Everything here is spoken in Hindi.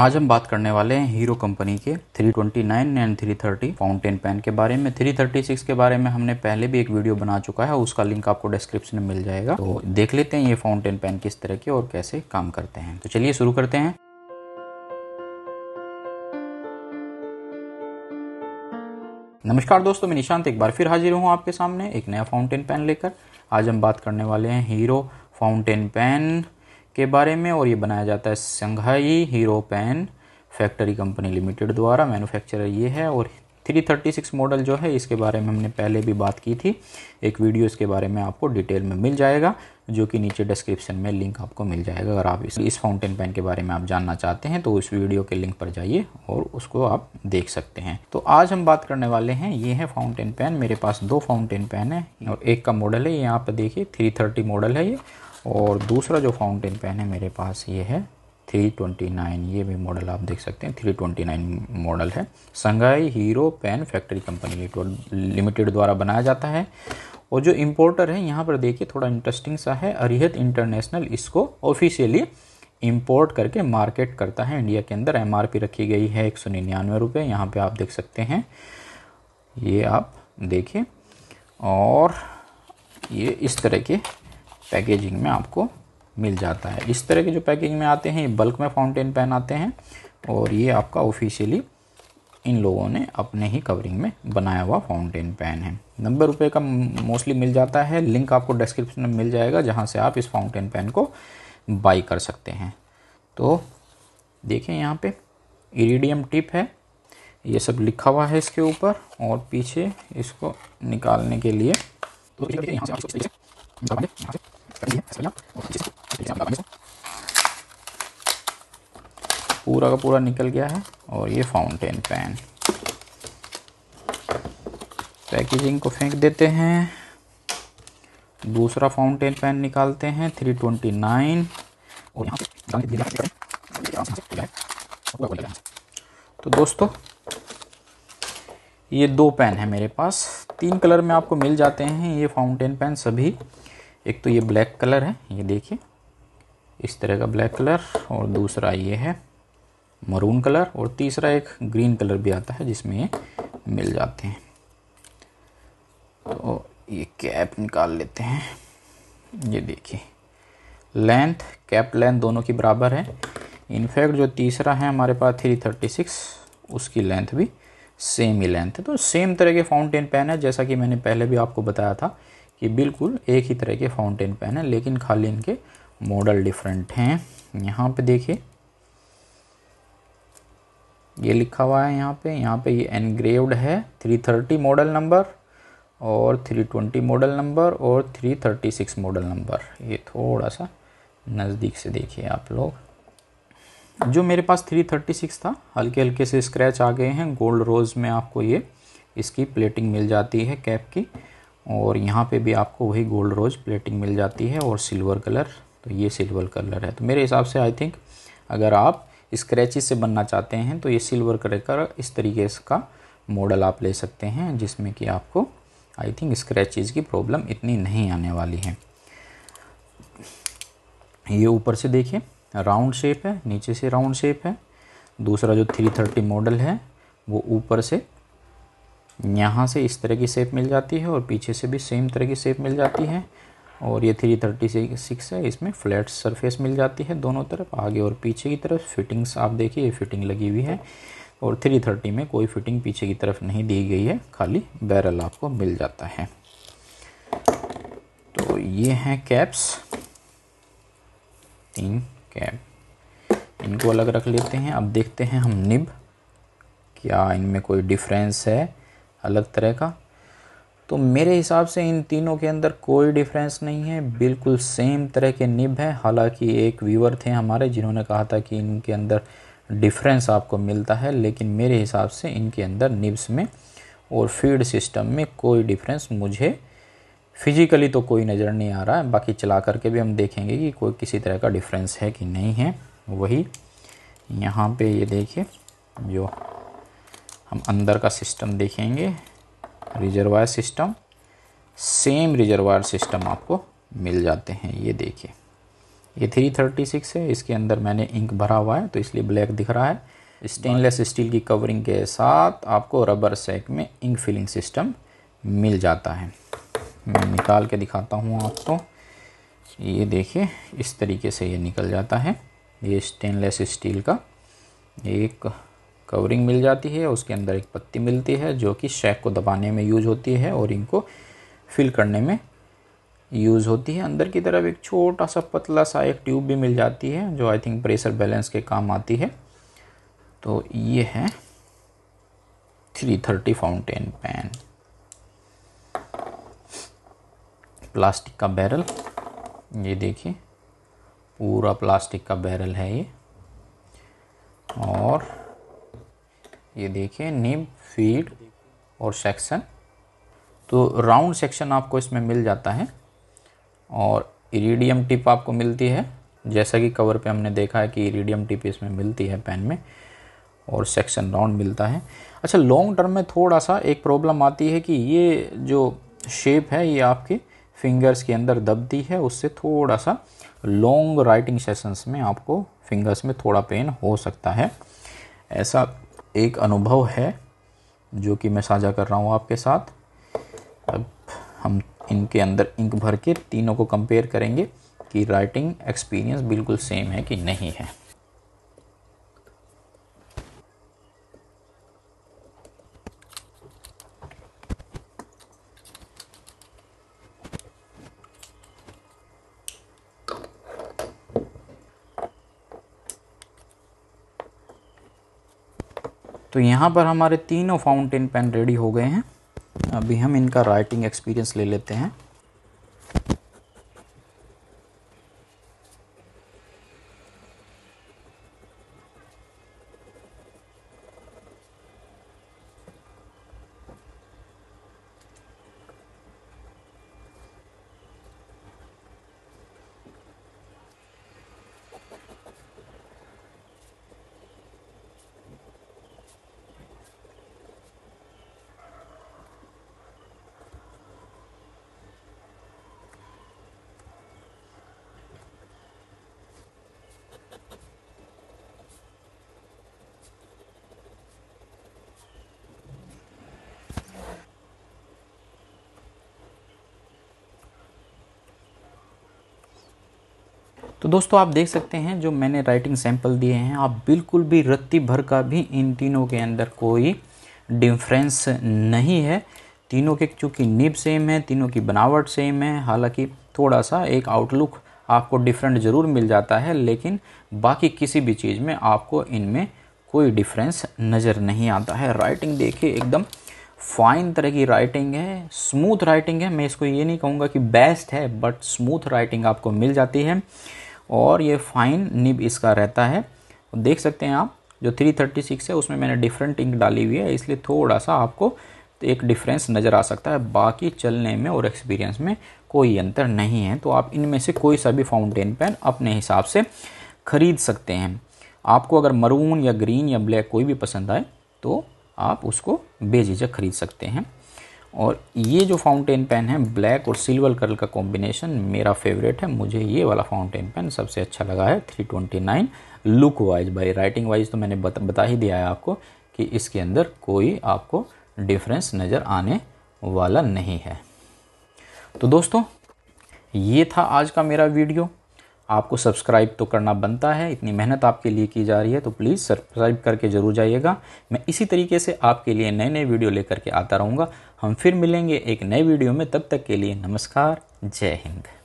आज हम बात करने वाले हैं हीरो कंपनी के 329 एंड 330 फाउंटेन पेन के बारे में 336 के बारे में हमने पहले भी एक वीडियो बना चुका है उसका लिंक आपको डिस्क्रिप्शन में मिल जाएगा तो देख लेते हैं ये फाउंटेन पेन किस तरह के और कैसे काम करते हैं तो चलिए शुरू करते हैं नमस्कार दोस्तों मैं निशांत एक बार फिर हाजिर हूँ आपके सामने एक नया फाउंटेन पेन लेकर आज हम बात करने वाले हैं हीरो फाउंटेन पेन के बारे में और ये बनाया जाता है Shanghai Hero pen factory company limited द्वारा मैन्युफैक्चरर ये है और 336 मॉडल जो है इसके बारे में हमने पहले भी बात की थी एक वीडियो इसके बारे में आपको डिटेल में मिल जाएगा जो कि नीचे डिस्क्रिप्शन में लिंक आपको मिल जाएगा अगर आप इस इस फाउंटेन पेन के बारे में आप जानना चाहते हैं तो उस वीडियो के लिंक पर जाइए और उसको आप देख सकते हैं तो आज हम बात करने वाले हैं ये है फाउंटेन पेन मेरे पास दो फाउंटेन पेन है और एक का मॉडल है यहाँ पर देखिए थ्री मॉडल है ये और दूसरा जो फाउंटेन पेन है मेरे पास ये है 329 ये भी मॉडल आप देख सकते हैं 329 मॉडल है Shanghai Hero pen factory company limited द्वारा बनाया जाता है और जो इम्पोर्टर है यहाँ पर देखिए थोड़ा इंटरेस्टिंग सा है अरिहत इंटरनेशनल इसको ऑफिशियली इम्पोर्ट करके मार्केट करता है इंडिया के अंदर एम रखी गई है एक सौ निन्यानवे रुपये यहाँ पर आप देख सकते हैं ये आप देखिए और ये इस तरह के पैकेजिंग में आपको मिल जाता है इस तरह के जो पैकेजिंग में आते हैं ये बल्क में फाउंटेन पेन आते हैं और ये आपका ऑफिशियली इन लोगों ने अपने ही कवरिंग में बनाया हुआ फाउंटेन पेन है नब्बे रुपये का मोस्टली मिल जाता है लिंक आपको डिस्क्रिप्शन में मिल जाएगा जहाँ से आप इस फाउंटेन पेन को बाई कर सकते हैं तो देखें यहाँ पे इरीडियम टिप है ये सब लिखा हुआ है इसके ऊपर और पीछे इसको निकालने के लिए तो से पूरा का पूरा निकल गया है और ये फाउंटेन पेन पैकेजिंग को फेंक देते हैं दूसरा फाउंटेन पेन निकालते हैं थ्री ट्वेंटी नाइन तो दोस्तों ये दो पेन है मेरे पास तीन कलर में आपको मिल जाते हैं ये फाउंटेन पेन सभी एक तो ये ब्लैक कलर है ये देखिए इस तरह का ब्लैक कलर और दूसरा ये है मरून कलर और तीसरा एक ग्रीन कलर भी आता है जिसमें ये मिल जाते हैं तो ये कैप निकाल लेते हैं ये देखिए लेंथ कैप लेंथ दोनों की बराबर है इनफैक्ट जो तीसरा है हमारे पास थ्री थर्टी सिक्स उसकी लेंथ भी सेम ही लेंथ है तो सेम तरह के फाउंटेन पेन है जैसा कि मैंने पहले भी आपको बताया था ये बिल्कुल एक ही तरह के फाउंटेन पेन है लेकिन खाली इनके मॉडल डिफरेंट हैं यहाँ पे देखिए ये लिखा हुआ है यहाँ पे यहाँ पे ये एनग्रेव्ड है 330 मॉडल नंबर और 320 मॉडल नंबर और 336 मॉडल नंबर ये थोड़ा सा नज़दीक से देखिए आप लोग जो मेरे पास 336 था हल्के हल्के से स्क्रैच आ गए हैं गोल्ड रोज़ में आपको ये इसकी प्लेटिंग मिल जाती है कैप की और यहाँ पे भी आपको वही गोल्ड रोज प्लेटिंग मिल जाती है और सिल्वर कलर तो ये सिल्वर कलर है तो मेरे हिसाब से आई थिंक अगर आप स्क्रैचेस से बनना चाहते हैं तो ये सिल्वर कलर का इस तरीके का मॉडल आप ले सकते हैं जिसमें कि आपको आई थिंक स्क्रैचेस की प्रॉब्लम इतनी नहीं आने वाली है ये ऊपर से देखिए राउंड शेप है नीचे से राउंड शेप है दूसरा जो 330 मॉडल है वो ऊपर से यहाँ से इस तरह की सेप मिल जाती है और पीछे से भी सेम तरह की सेप मिल जाती है और ये थ्री थर्टी सिक्स है इसमें फ्लैट सरफेस मिल जाती है दोनों तरफ आगे और पीछे की तरफ फिटिंग्स आप देखिए ये फिटिंग लगी हुई है और थ्री थर्टी में कोई फिटिंग पीछे की तरफ नहीं दी गई है खाली बैरल आपको मिल जाता है तो ये हैं कैप्स तीन कैप इनको अलग रख लेते हैं अब देखते हैं हम निब क्या इनमें कोई डिफरेंस है अलग तरह का तो मेरे हिसाब से इन तीनों के अंदर कोई डिफरेंस नहीं है बिल्कुल सेम तरह के निब हैं हालांकि एक व्यूअर थे हमारे जिन्होंने कहा था कि इनके अंदर डिफरेंस आपको मिलता है लेकिन मेरे हिसाब से इनके अंदर निब्स में और फीड सिस्टम में कोई डिफरेंस मुझे फिजिकली तो कोई नज़र नहीं आ रहा है बाकी चला करके भी हम देखेंगे कि कोई किसी तरह का डिफरेंस है कि नहीं है वही यहाँ पे ये देखिए जो हम अंदर का सिस्टम देखेंगे reservoir system same reservoir system आपको मिल जाते हैं ये देखिए ये थ्री थर्टी सिक्स है इसके अंदर मैंने इंक भरा हुआ है तो इसलिए ब्लैक दिख रहा है स्टेनलेस स्टील की कवरिंग के साथ आपको रबर सेक में इंक फिलिंग सिस्टम मिल जाता है मैं निकाल के दिखाता हूँ आपको ये देखिए इस तरीके से ये निकल जाता है ये स्टेनलेस स्टील का एक कवरिंग मिल जाती है उसके अंदर एक पत्ती मिलती है जो कि शेक को दबाने में यूज होती है और इनको फिल करने में यूज़ होती है अंदर की तरफ एक छोटा सा पतला सा एक ट्यूब भी मिल जाती है जो आई थिंक प्रेशर बैलेंस के काम आती है तो ये है three thirty fountain pen plastic का बैरल ये देखिए पूरा प्लास्टिक का बैरल है ये और ये देखिए निब फीड और सेक्शन तो राउंड सेक्शन आपको इसमें मिल जाता है और इरीडियम टिप आपको मिलती है जैसा कि कवर पे हमने देखा है कि इरीडियम टिप इसमें मिलती है पेन में और सेक्शन राउंड मिलता है अच्छा लॉन्ग टर्म में थोड़ा सा एक प्रॉब्लम आती है कि ये जो शेप है ये आपके फिंगर्स के अंदर दबती है उससे थोड़ा सा लॉन्ग राइटिंग सेशंस में आपको फिंगर्स में थोड़ा पेन हो सकता है ऐसा एक अनुभव है जो कि मैं साझा कर रहा हूँ आपके साथ अब हम इनके अंदर इंक भर के तीनों को कंपेयर करेंगे कि राइटिंग एक्सपीरियंस बिल्कुल सेम है कि नहीं है तो यहाँ पर हमारे तीनों फाउंटेन पेन रेडी हो गए हैं अभी हम इनका राइटिंग एक्सपीरियंस ले लेते हैं तो दोस्तों आप देख सकते हैं जो मैंने राइटिंग सैंपल दिए हैं आप बिल्कुल भी रत्ती भर का भी इन तीनों के अंदर कोई डिफरेंस नहीं है तीनों के चूँकि निब सेम है तीनों की बनावट सेम है हालांकि थोड़ा सा एक आउटलुक आपको डिफरेंट ज़रूर मिल जाता है लेकिन बाकी किसी भी चीज़ में आपको इनमें कोई डिफरेंस नज़र नहीं आता है राइटिंग देखिए एकदम फाइन तरह की राइटिंग है स्मूथ राइटिंग है मैं इसको ये नहीं कहूँगा कि बेस्ट है बट स्मूथ राइटिंग आपको मिल जाती है और ये फाइन निब इसका रहता है तो देख सकते हैं आप जो 336 है उसमें मैंने डिफरेंट इंक डाली हुई है इसलिए थोड़ा सा आपको एक डिफरेंस नज़र आ सकता है बाकी चलने में और एक्सपीरियंस में कोई अंतर नहीं है तो आप इनमें से कोई सा भी फाउंटेन पेन अपने हिसाब से ख़रीद सकते हैं आपको अगर मरून या ग्रीन या ब्लैक कोई भी पसंद आए तो आप उसको बेझिझक खरीद सकते हैं और ये जो फाउंटेन पेन है ब्लैक और सिल्वर कलर का कॉम्बिनेशन मेरा फेवरेट है मुझे ये वाला फाउंटेन पेन सबसे अच्छा लगा है 329 लुक वाइज भाई राइटिंग वाइज तो मैंने बता बता ही दिया है आपको कि इसके अंदर कोई आपको डिफरेंस नज़र आने वाला नहीं है तो दोस्तों ये था आज का मेरा वीडियो आपको सब्सक्राइब तो करना बनता है इतनी मेहनत आपके लिए की जा रही है तो प्लीज़ सब्सक्राइब करके ज़रूर जाइएगा मैं इसी तरीके से आपके लिए नए नए वीडियो लेकर के आता रहूँगा हम फिर मिलेंगे एक नए वीडियो में तब तक के लिए नमस्कार जय हिंद